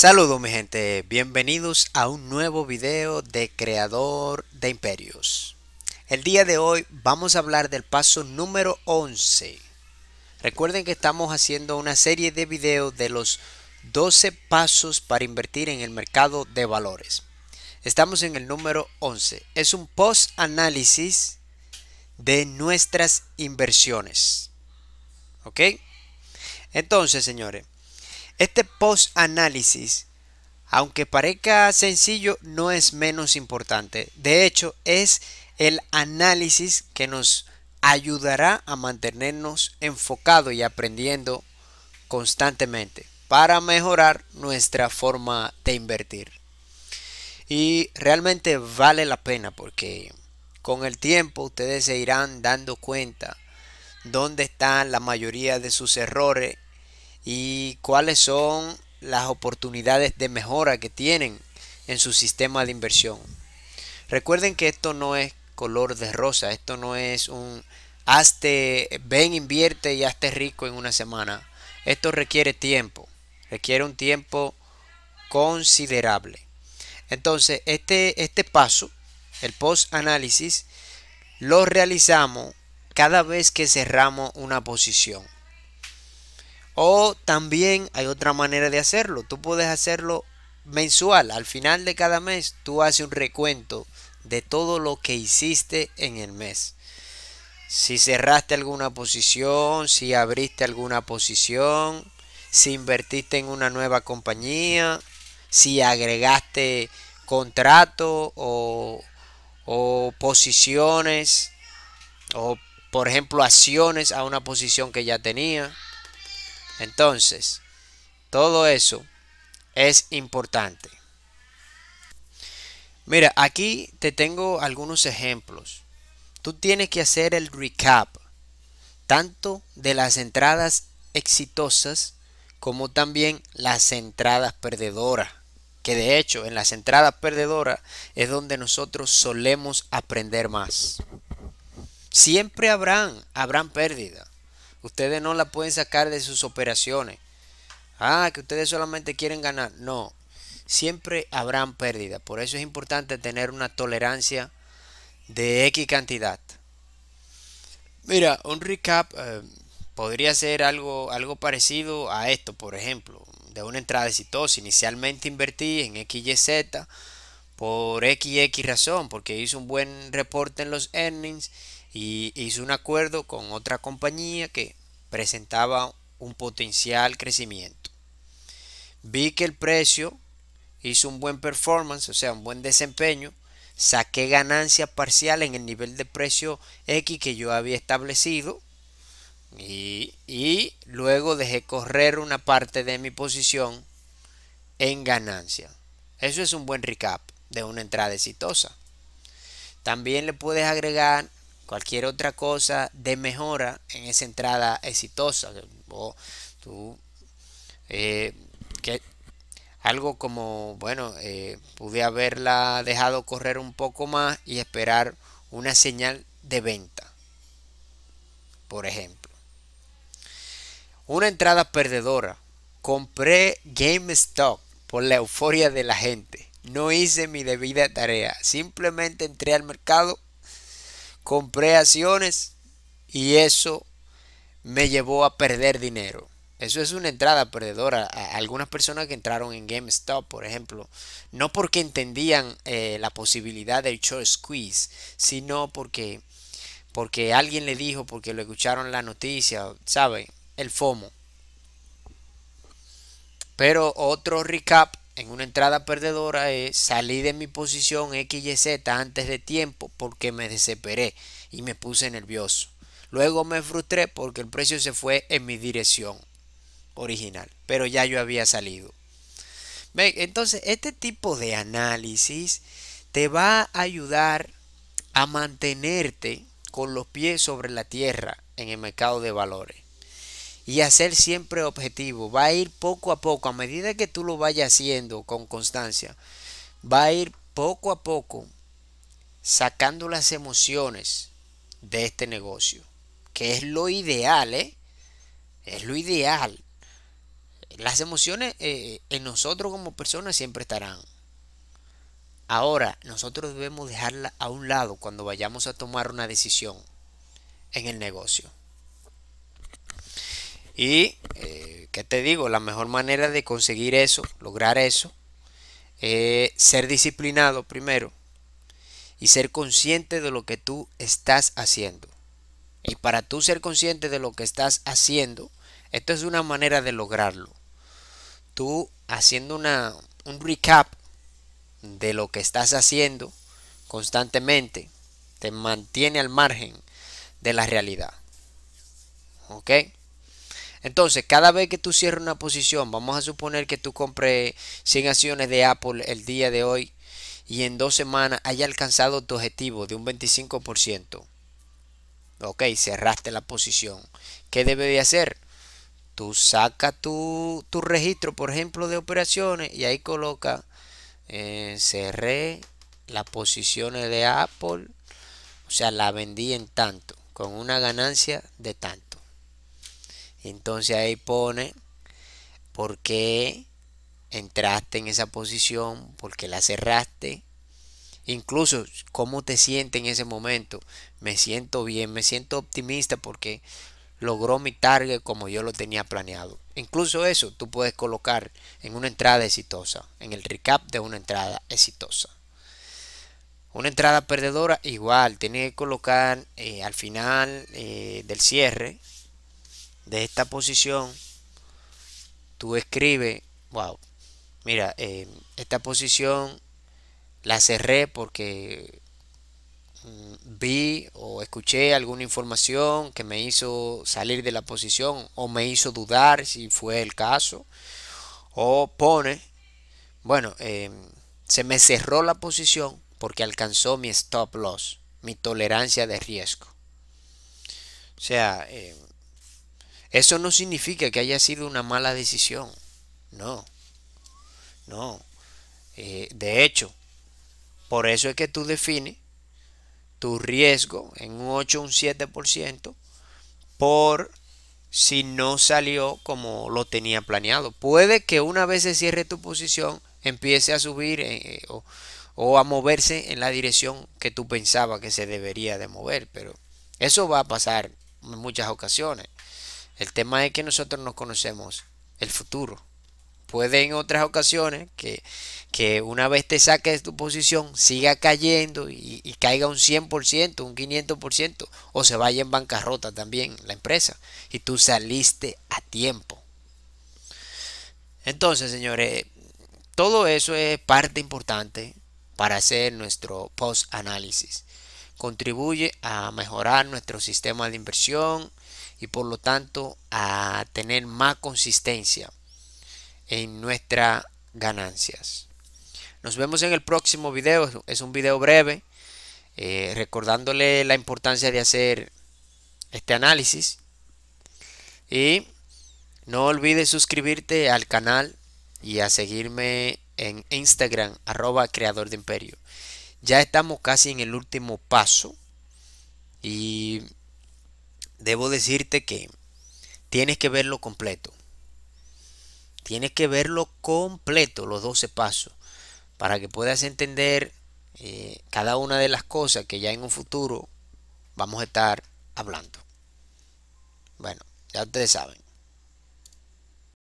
Saludos mi gente, bienvenidos a un nuevo video de Creador de Imperios. El día de hoy vamos a hablar del paso número 11. Recuerden que estamos haciendo una serie de videos de los 12 pasos para invertir en el mercado de valores. Estamos en el número 11. Es un post-análisis de nuestras inversiones. ¿Ok? Entonces, señores, este post-análisis, aunque parezca sencillo, no es menos importante. De hecho, es el análisis que nos ayudará a mantenernos enfocados y aprendiendo constantemente para mejorar nuestra forma de invertir. Y realmente vale la pena porque con el tiempo ustedes se irán dando cuenta dónde están la mayoría de sus errores y cuáles son las oportunidades de mejora que tienen en su sistema de inversión. Recuerden que esto no es color de rosa, esto no es un hazte, ven, invierte y hazte rico en una semana. Esto requiere tiempo, requiere un tiempo considerable. Entonces, este, este paso, el post-análisis, lo realizamos cada vez que cerramos una posición. O también hay otra manera de hacerlo. Tú puedes hacerlo mensual. Al final de cada mes tú haces un recuento de todo lo que hiciste en el mes. Si cerraste alguna posición, si abriste alguna posición, si invertiste en una nueva compañía, si agregaste contrato o, o posiciones o por ejemplo acciones a una posición que ya tenía. Entonces, todo eso es importante. Mira, aquí te tengo algunos ejemplos. Tú tienes que hacer el recap, tanto de las entradas exitosas como también las entradas perdedoras. Que de hecho en las entradas perdedoras es donde nosotros solemos aprender más. Siempre habrán, habrán pérdida. Ustedes no la pueden sacar de sus operaciones. Ah, que ustedes solamente quieren ganar. No, siempre habrán pérdidas. Por eso es importante tener una tolerancia de X cantidad. Mira, un recap eh, podría ser algo, algo parecido a esto, por ejemplo, de una entrada exitosa. Inicialmente invertí en XYZ por XX razón, porque hizo un buen reporte en los earnings y hizo un acuerdo con otra compañía que presentaba un potencial crecimiento. Vi que el precio hizo un buen performance, o sea, un buen desempeño. Saqué ganancia parcial en el nivel de precio X que yo había establecido. Y, y luego dejé correr una parte de mi posición en ganancia. Eso es un buen recap de una entrada exitosa. También le puedes agregar cualquier otra cosa de mejora en esa entrada exitosa. O tú, eh, que algo como, bueno, eh, pude haberla dejado correr un poco más y esperar una señal de venta, por ejemplo. Una entrada perdedora. Compré GameStop por la euforia de la gente. No hice mi debida tarea. Simplemente entré al mercado compré acciones y eso me llevó a perder dinero. Eso es una entrada perdedora. algunas personas que entraron en GameStop, por ejemplo, no porque entendían eh, la posibilidad del short squeeze, sino porque, porque alguien le dijo, porque lo escucharon la noticia, ¿sabe? El FOMO. Pero otro recap en una entrada perdedora es salí de mi posición XYZ antes de tiempo porque me desesperé y me puse nervioso. Luego me frustré porque el precio se fue en mi dirección original, pero ya yo había salido. Entonces, este tipo de análisis te va a ayudar a mantenerte con los pies sobre la tierra en el mercado de valores y hacer siempre objetivo. Va a ir poco a poco, a medida que tú lo vayas haciendo con constancia, va a ir poco a poco sacando las emociones de este negocio, que es lo ideal, ¿eh? Es lo ideal. Las emociones eh, eh, en nosotros como personas siempre estarán. Ahora, nosotros debemos dejarla a un lado cuando vayamos a tomar una decisión en el negocio. Y, eh, ¿qué te digo? La mejor manera de conseguir eso, lograr eso, es eh, ser disciplinado primero y ser consciente de lo que tú estás haciendo. Y para tú ser consciente de lo que estás haciendo, esto es una manera de lograrlo. Tú haciendo una, un recap de lo que estás haciendo constantemente, te mantiene al margen de la realidad. ¿Ok? Entonces, cada vez que tú cierres una posición, vamos a suponer que tú compres 100 acciones de Apple el día de hoy y en dos semanas haya alcanzado tu objetivo de un 25%. Ok, cerraste la posición. ¿Qué debe de hacer? Tú sacas tu, tu registro, por ejemplo, de operaciones y ahí coloca eh, cerré las posiciones de Apple, o sea, la vendí en tanto, con una ganancia de tanto. Entonces ahí pone por qué entraste en esa posición, por qué la cerraste. Incluso cómo te sientes en ese momento. Me siento bien, me siento optimista porque logró mi target como yo lo tenía planeado. Incluso eso tú puedes colocar en una entrada exitosa, en el recap de una entrada exitosa. Una entrada perdedora igual, tiene que colocar eh, al final eh, del cierre de esta posición, tú escribes, wow, mira, eh, esta posición la cerré porque mm, vi o escuché alguna información que me hizo salir de la posición o me hizo dudar si fue el caso o pone bueno em, se me cerró la posición porque alcanzó mi stop loss mi tolerancia de riesgo o sea em, eso no significa que haya sido una mala decisión. No. No. Eh, de hecho, por eso es que tú defines tu riesgo en un 8 o un 7% por si no salió como lo tenía planeado. Puede que una vez se cierre tu posición, empiece a subir eh, eh, o, o, a moverse en la dirección que tú pensabas que se debería de mover, pero eso va a pasar en muchas ocasiones. El tema es que nosotros nos conocemos el futuro. Puede en otras ocasiones que, una vez te saques de tu posición siga cayendo y, y caiga un 100%, un 500% o se vaya en bancarrota también la empresa y tú saliste a tiempo. Entonces, señores, todo eso es parte importante para hacer nuestro post-análisis contribuye a mejorar nuestro sistema de inversión y por lo tanto a tener más consistencia en nuestras ganancias. Nos vemos en el próximo video, es un video breve, eh, recordándole la importancia de hacer este análisis. Y no olvides suscribirte al canal y a seguirme en Instagram, arroba creador de imperio. Ya estamos casi en el último paso y debo decirte que tienes que verlo completo. Tienes que verlo completo, los 12 pasos, para que puedas entender eh, cada una de las cosas que ya en un futuro vamos a estar hablando. Bueno, ya ustedes saben.